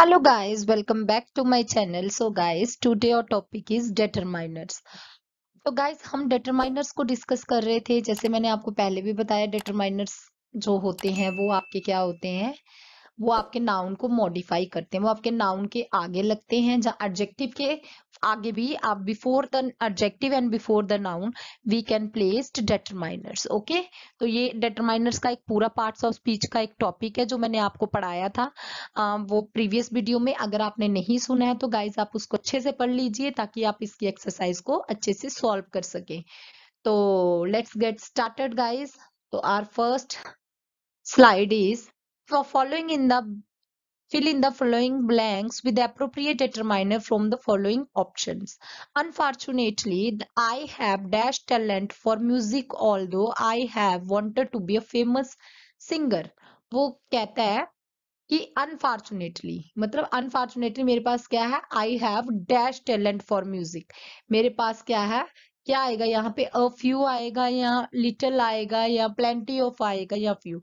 hello guys welcome back to my channel so guys today our topic is determiners तो guys हम determiners को discuss कर रहे थे जैसे मैंने आपको पहले भी बताया डिटरमाइनर्स जो होते हैं वो आपके क्या होते हैं वो आपके नाउन को मॉडिफाई करते हैं वो आपके नाउन के आगे लगते हैं जहाँ एडजेक्टिव के आगे भी आप before the adjective and before the noun we can placed determiners okay तो ये डेटरमाइनर्स का एक पूरा पार्ट ऑफ स्पीच का एक टॉपिक है जो मैंने आपको पढ़ाया था आ, वो प्रीवियस वीडियो में अगर आपने नहीं सुना है तो गाइज आप उसको अच्छे से पढ़ लीजिए ताकि आप इसकी एक्सरसाइज को अच्छे से सॉल्व कर सके तो लेट्स गेट स्टार्टेड गाइज तो our first slide is following in the Fill in the following blanks with the appropriate determiner from the following options. Unfortunately, I have dash talent for music although I have wanted to be a famous singer. wo kehta hai ki unfortunately matlab unfortunately mere paas kya hai i have dash talent for music mere paas kya hai क्या आएगा यहाँ पे a few आएगा या little आएगा या plenty of आएगा या फ्यू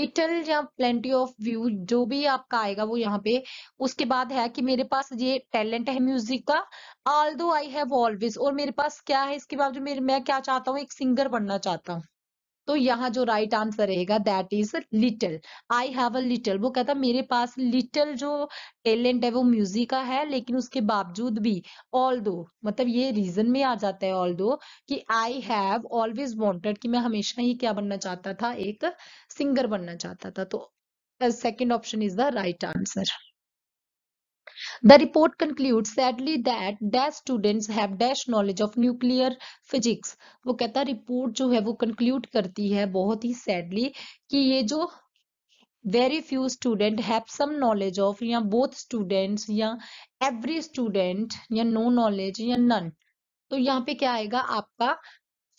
लिटल या प्लेंटी ऑफ व्यू जो भी आपका आएगा वो यहाँ पे उसके बाद है कि मेरे पास ये टैलेंट है म्यूजिक का ऑल दो आई हैव ऑलवेज और मेरे पास क्या है इसके बावजूद मेरे मैं क्या चाहता हूँ एक सिंगर बनना चाहता हूँ तो यहाँ जो राइट आंसर रहेगा that is little I have a little वो कहता मेरे पास लिटिल जो टैलेंट है वो म्यूजिक का है लेकिन उसके बावजूद भी ऑल दो मतलब ये रीजन में आ जाता है ऑल दो कि आई हैव ऑलवेज वॉन्टेड कि मैं हमेशा ही क्या बनना चाहता था एक सिंगर बनना चाहता था तो second option is the right answer The report concludes sadly that dash students have dash knowledge of nuclear physics. wo kehta report jo hai wo conclude karti hai bahut hi sadly ki ye jo very few student have some knowledge of ya both students ya every student ya no knowledge ya none तो यहाँ पे क्या आएगा आपका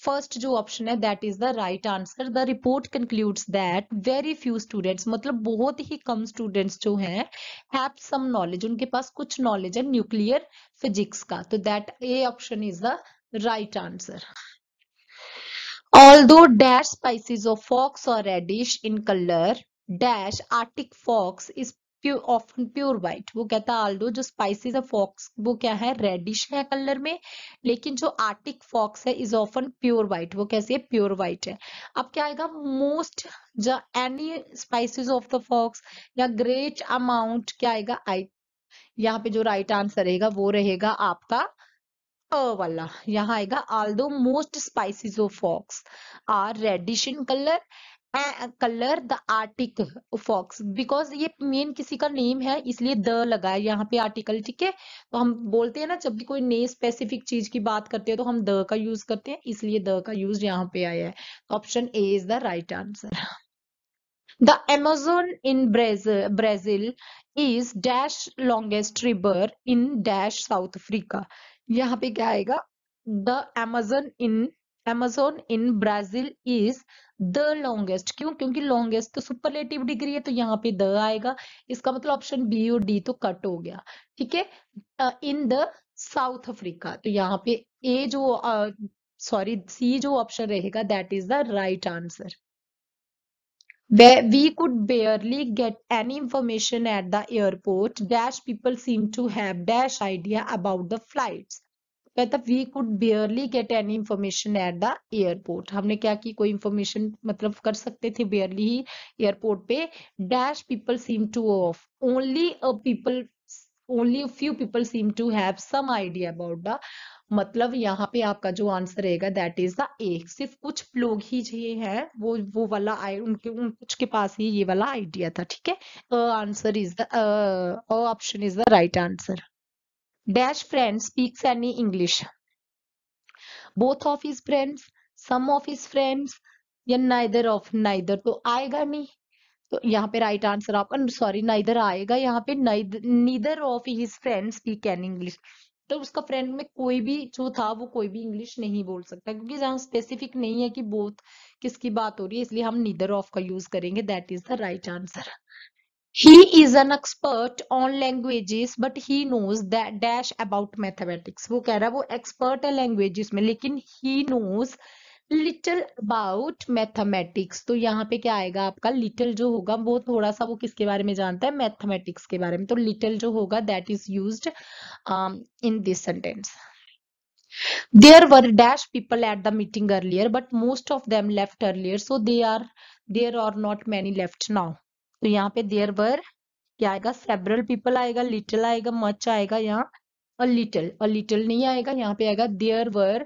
first जो option है that is the right answer the report concludes that very few students मतलब बहुत ही कम स्टूडेंट्स जो हैं हैव सम नॉलेज उनके पास कुछ नॉलेज है न्यूक्लियर फिजिक्स का तो that A option is the right answer although dash species of fox और reddish in colour dash arctic fox is often pure white वो कहता आल्डो जो स्पाइसीज फॉक्स वो क्या है रेडिश है कलर में लेकिन जो आर्टिक फॉक्स है इज ऑफन प्योर व्हाइट वो कैसी है प्योर व्हाइट है अब क्या आएगा most any species of the fox या ग्रेट अमाउंट क्या आएगा आई यहाँ पे जो राइट आंसर रहेगा वो रहेगा आपका अ वाला यहाँ आएगा although most species of fox are reddish in colour colour the arctic fox because ये मेन किसी का नेम है इसलिए द लगा है यहाँ पे आर्टिकल ठीक है तो हम बोलते हैं ना जब भी कोई नई स्पेसिफिक चीज की बात करते हैं तो हम द का यूज करते हैं इसलिए द का यूज यहाँ पे आया है option A is the right answer the Amazon in Brazil is dash longest river in dash South Africa यहाँ पे क्या आएगा the Amazon in Amazon in Brazil is the longest क्यों क्योंकि लॉन्गेस्ट तो सुपरलेटिव डिग्री है तो यहाँ पे द आएगा इसका मतलब ऑप्शन बी और डी तो कट हो गया ठीक है इन द साउथ अफ्रीका तो यहाँ पे ए जो सॉरी सी जो ऑप्शन रहेगा that is the right answer we could barely get any information at the airport dash people seem to have dash idea about the flights मतलब we could barely get any information at the airport हमने क्या की कोई information मतलब कर सकते थे barely ही एयरपोर्ट पे dash people seem to of only a people only few people seem to have some idea about the मतलब यहाँ पे आपका जो आंसर रहेगा दैट इज द ए सिर्फ कुछ लोग ही ये है वो वो वाला उनके उन कुछ के पास ही ये वाला आइडिया था ठीक है answer is the option is the right answer Dash friend speaks any English. Both of his friends, some of his friends, या नाइदर ऑफ नाइदर तो आएगा नहीं तो यहाँ पे राइट आंसर आपका सॉरी नाइदर आएगा यहाँ पे neither of his friend speak an English तो उसका फ्रेंड में कोई भी जो था वो कोई भी इंग्लिश नहीं बोल सकता क्योंकि जहाँ स्पेसिफिक नहीं है कि बोथ किसकी बात हो रही है इसलिए हम नीदर ऑफ का यूज करेंगे that is the right answer He is an expert on languages, but he knows that dash about mathematics. wo keh raha wo expert hai languages mein lekin he knows little about mathematics to yahan pe kya aayega aapka little jo hoga wo thoda sa wo kiske bare mein janta hai mathematics ke bare mein to little jo hoga that is used um, in this sentence there were dash people at the meeting earlier but most of them left earlier so they are there are not many left now तो यहाँ पे there were क्या आएगा several people आएगा little आएगा much आएगा यहाँ a little a little नहीं आएगा यहाँ पे आएगा there were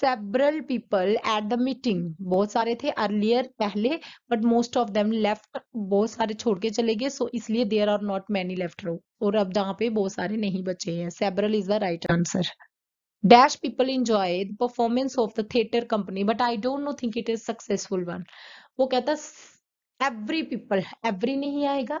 several people at the meeting बहुत सारे थे अर्लियर पहले but most of them left बहुत सारे छोड़ के चले गए सो इसलिए there are not many left रो और अब जहाँ पे बहुत सारे नहीं बचे हैं several is the right answer dash people enjoy the performance of the theatre company but I don't know think it is successful one वो कहता एवरी पीपल एवरी नहीं आएगा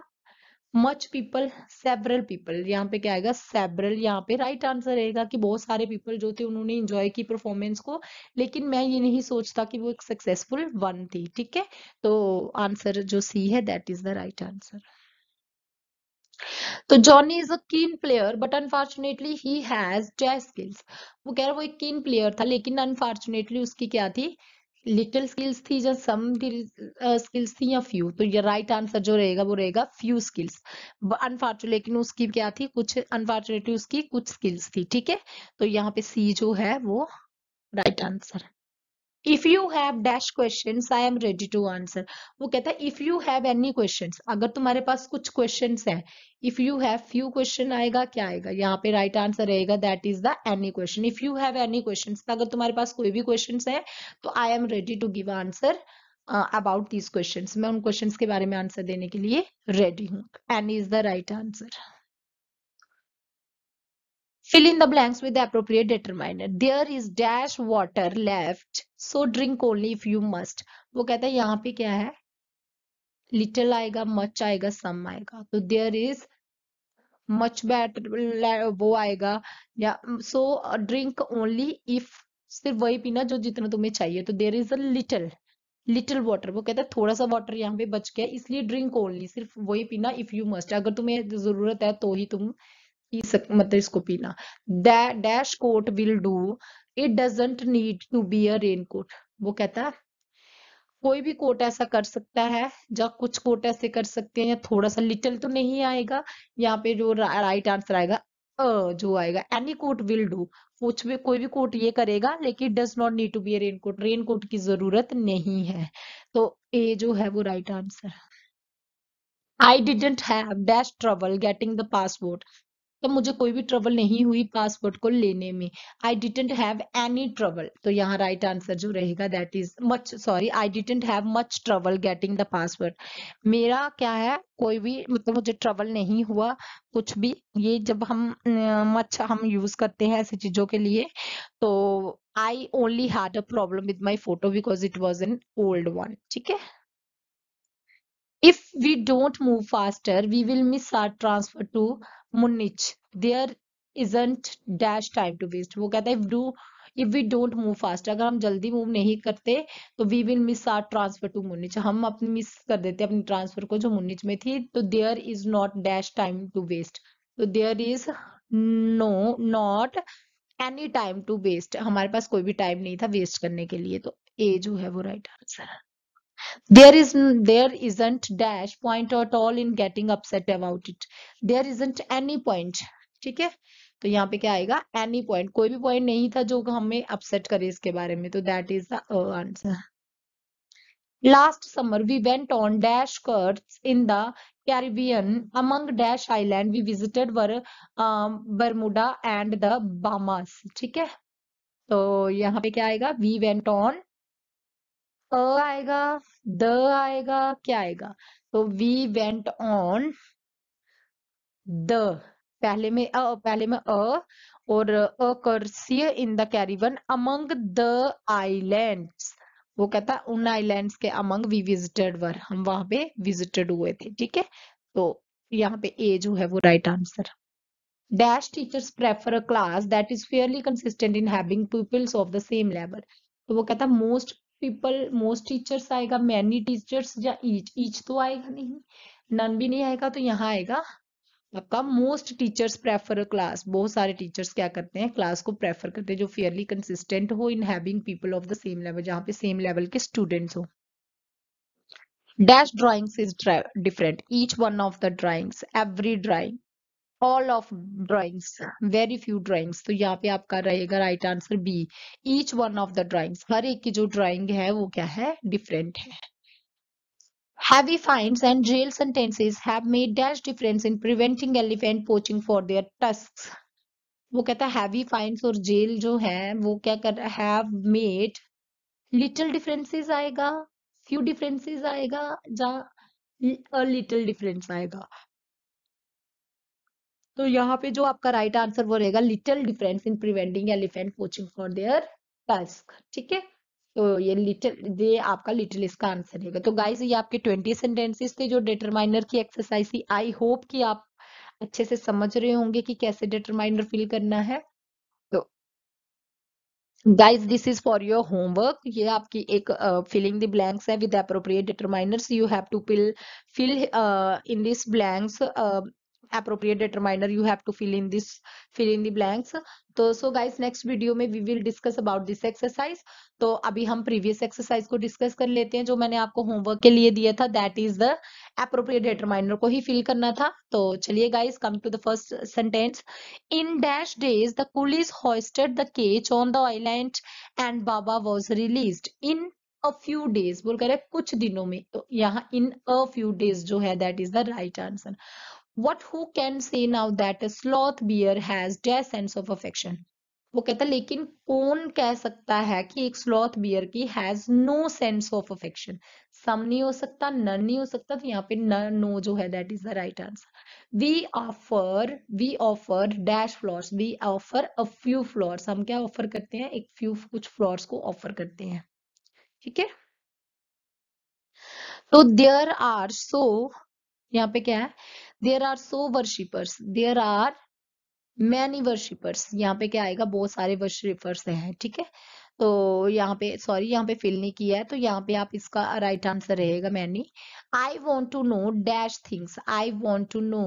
मच पीपल सेवरल पीपल यहाँ पे क्या आएगा सेवरल यहाँ पे राइट right आंसर रहेगा कि बहुत सारे पीपल जो थे उन्होंने इंजॉय की परफॉर्मेंस को लेकिन मैं ये नहीं सोचता कि वो एक सक्सेसफुल वन थी ठीक है तो आंसर जो सी है that is the right answer तो Johnny is a keen player but unfortunately he has जै स्किल्स वो कह रहा है वो एक कीन प्लेयर था लेकिन अनफॉर्चुनेटली उसकी क्या थी लिटिल स्किल्स थी या सम स्किल्स uh, थी या फ्यू तो ये राइट right आंसर जो रहेगा वो रहेगा फ्यू स्किल्स अनफॉर्चुनेट लेकिन उसकी क्या थी कुछ अनफॉर्चुनेटली उसकी कुछ स्किल्स थी ठीक है तो यहाँ पे सी जो है वो राइट right आंसर है if you have dash question I am ready to answer वो कहता है if you have any question अगर तुम्हारे पास कुछ क्वेश्चन है if you have few question आएगा क्या आएगा यहाँ पे राइट आंसर रहेगा that is the any question if you have any question अगर तुम्हारे पास कोई भी क्वेश्चन है तो I am ready to give answer about these question मैं उन क्वेश्चन के बारे में आंसर देने के लिए रेडी हूँ any is the right answer fill in the blanks with the appropriate determiner there is dash water left so drink only if you must वो कहता है यहाँ पे क्या है लिटल आएगा मच आएगा सम आएगा तो देयर इज मच बेटर वो आएगा या सो ड्रिंक ओनली इफ सिर्फ वही पीना जो जितना तुम्हें चाहिए तो there is a little little water वो कहता है थोड़ा सा वाटर यहाँ पे बच गया इसलिए ड्रिंक ओनली सिर्फ वही पीना इफ यू मस्ट अगर तुम्हें जरूरत है तो ही तुम पी सक मतलब इसको पीना dash coat will do it doesn't need to be a raincoat वो कहता है कोई भी कोट ऐसा कर सकता है जब कुछ कोट ऐसे कर सकते हैं या थोड़ा सा लिटिल तो नहीं आएगा यहाँ पे जो राइट आंसर आएगा अ जो आएगा एनी कोट विल डू कुछ भी कोई भी कोट ये करेगा लेकिन does not need to be a raincoat raincoat की जरूरत नहीं है तो ए जो है वो राइट आंसर आई डिडेंट है पासपोर्ट तो मुझे कोई भी ट्रबल नहीं हुई पासपोर्ट को लेने में I didn't have any trouble तो यहाँ राइट आंसर जो रहेगा that is much sorry I didn't have much trouble getting the password मेरा क्या है कोई भी मतलब मुझे ट्रबल नहीं हुआ कुछ भी ये जब हम मच हम यूज करते हैं ऐसी चीजों के लिए तो I only had a problem with my photo because it was an old one ठीक है if we don't move faster we will miss our transfer to munich there isn't dash time to waste वो कहता है if do if we don't move fast अगर हम जल्दी move नहीं करते तो we will miss our transfer to Munich हम अपनी मिस कर देते अपनी ट्रांसफर को जो मुनिच में थी तो there is not dash time to waste तो there is no not any time to waste हमारे पास कोई भी टाइम नहीं था वेस्ट करने के लिए तो ए जो है वो राइट आंसर है there is there isn't dash point at all in getting upset about it there isn't any point ठीक है तो यहाँ पे क्या आएगा any point कोई भी point नहीं था जो हमें upset करे इसके बारे में तो that is the uh, answer last summer we went on dash कर्ट्स in the Caribbean. Among Dash Island, we visited were uh, Bermuda and the Bahamas. ठीक है तो यहाँ पे क्या आएगा We went on. आएगा द आएगा क्या आएगा तो वी वेंट ऑन द पहले में अ पहले में अ और a cruise in the Caribbean among the islands वो कहता उन आईलैंड के अमंग वी विजिटेड वर हम वहां पे विजिटेड हुए थे ठीक है तो यहाँ पे ए जो है वो right answer dash teachers prefer a class that is fairly consistent in having peoples of the same level तो वो कहता मोस्ट पीपल मोस्ट टीचर्स आएगा मैनी टीचर्स या ईच ईच तो आएगा नहीं नन भी नहीं आएगा तो यहाँ आएगा आपका मोस्ट टीचर्स प्रेफर क्लास बहुत सारे टीचर्स क्या करते हैं क्लास को प्रेफर करते हैं जो फेयरली कंसिस्टेंट हो in having people of the same level जहाँ पे सेम लेवल के स्टूडेंट्स हो dash drawings is different each one of the drawings every drawing all of drawings very few drawings तो यहाँ पे आपका रहेगा right answer B each one of the drawings हर एक की जो ड्राइंग है वो क्या है डिफरेंट है Heavy fines and jail sentences have made dash difference in preventing elephant poaching for their tusks. वो कहता है heavy fines और jail जो है वो क्या कर रहा है have made little differences आएगा few differences आएगा या little difference आएगा तो यहाँ पे जो आपका राइट आंसर वो रहेगा little difference in preventing elephant watching for their task ठीक है तो ये लिटिल ये आपका लिटिल इसका आंसर रहेगा तो गाइस ये आपके ट्वेंटी सेंटेंसेस थे जो डिटरमाइनर की एक्सरसाइज थी आई होप कि आप अच्छे से समझ रहे होंगे कि कैसे डिटरमाइनर फिल करना है तो guys this is for your homework ये आपकी एक फिलिंग द ब्लैंक्स है with appropriate determiners you have to fill fill in this blanks appropriate determiner you have to fill in this fill in the blanks तो so guys next video में we will discuss about this exercise तो अभी हम previous exercise को discuss कर लेते हैं जो मैंने आपको होमवर्क के लिए दिया था that is the appropriate determiner को ही फिल करना था तो चलिए guys come to the first sentence in dash days the police hoisted the catch on the island and Baba was release in a few days बोल कर कुछ दिनों में तो यहाँ इन अ फ्यू डेज जो है that is the right answer what who can say now that sloth bear has the sense of affection वो कहता लेकिन कौन कह सकता है कि एक स्लॉथ बियर की has no sense of affection some नहीं हो सकता नन नहीं हो सकता तो यहाँ पे नन नो जो है that is the right answer we offer we offer dash flowers we offer a few flowers हम क्या ऑफर करते हैं एक फ्यू कुछ फ्लोर्स को ऑफर करते हैं ठीक है तो देयर आर सो यहाँ पे क्या है there are so worshippers there are many worshippers यहाँ पे क्या आएगा बहुत सारे वर्शिपर्स हैं ठीक है तो यहाँ पे सॉरी यहाँ पे फिल नहीं किया है तो यहाँ पे आप इसका राइट आंसर रहेगा many I want to know dash things I want to know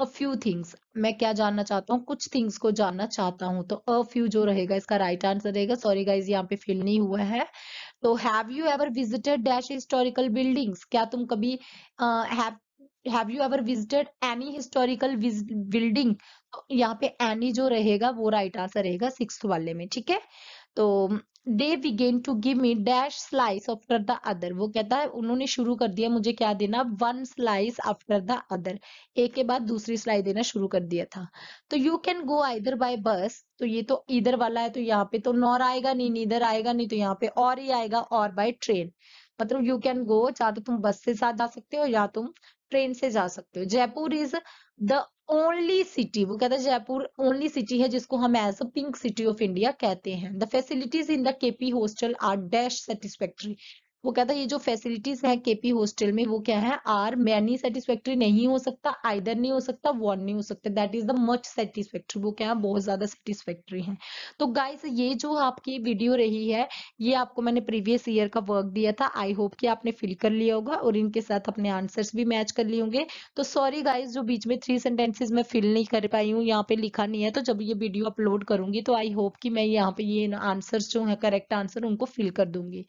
a few things मैं क्या जानना चाहता हूँ कुछ थिंग्स को जानना चाहता हूँ तो अ फ्यू जो रहेगा इसका राइट आंसर रहेगा सॉरी गाइज यहाँ पे फिल नहीं हुआ है तो have you ever visited dash historical buildings क्या तुम कभी have have you ever visited any historical building यहाँ पे एनी जो रहेगा वो राइट आंसर रहेगा सिक्स वाले में ठीक है तो they begin to give me dash slice after the other वो कहता है उन्होंने शुरू कर दिया मुझे क्या देना one slice after the other एक के बाद दूसरी स्लाइस देना शुरू कर दिया था तो you can go either by bus तो ये तो इधर वाला है तो यहाँ पे तो नॉर आएगा नहीं नीधर आएगा नहीं तो यहाँ पे और ही आएगा और बाय ट्रेन मतलब यू कैन गो या तो तुम बस से साथ जा सकते हो या तुम ट्रेन से जा सकते हो Jaipur is the only city वो कहता है जयपुर ओनली सिटी है जिसको हम as a pink city of India कहते हैं the facilities in the KP hostel are dash satisfactory वो कहता है ये जो फैसिलिटीज है केपी हॉस्टल में वो क्या है आर मैनी सेटिस्फैक्ट्री नहीं हो सकता आइदर नहीं हो सकता वन नहीं हो सकता that is the much satisfactory वो क्या है बहुत ज्यादा सेटिस्फैक्ट्री है तो गाइस ये जो आपकी वीडियो रही है ये आपको मैंने प्रीवियस ईयर का वर्क दिया था आई होप कि आपने फिल कर लिया होगा और इनके साथ अपने आंसर्स भी मैच कर लिए होंगे तो सॉरी गाइज जो बीच में थ्री सेंटेंसेज में फिल नहीं कर पाई हूँ यहाँ पे लिखा नहीं है तो जब ये वीडियो अपलोड करूंगी तो आई होप कि मैं यहाँ पे ये आंसर जो है करेक्ट आंसर उनको फिल कर दूंगी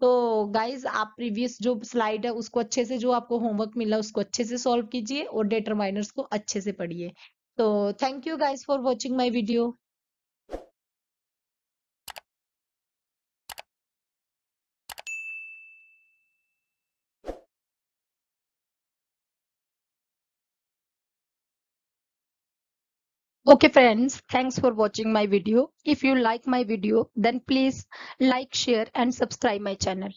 तो गाइज आप प्रीवियस जो स्लाइड है उसको अच्छे से जो आपको होमवर्क मिला उसको अच्छे से सॉल्व कीजिए और माइनर्स को अच्छे से पढ़िए तो thank you guys for watching my video Okay friends, thanks for watching my video. If you like my video, then please like, share and subscribe my channel.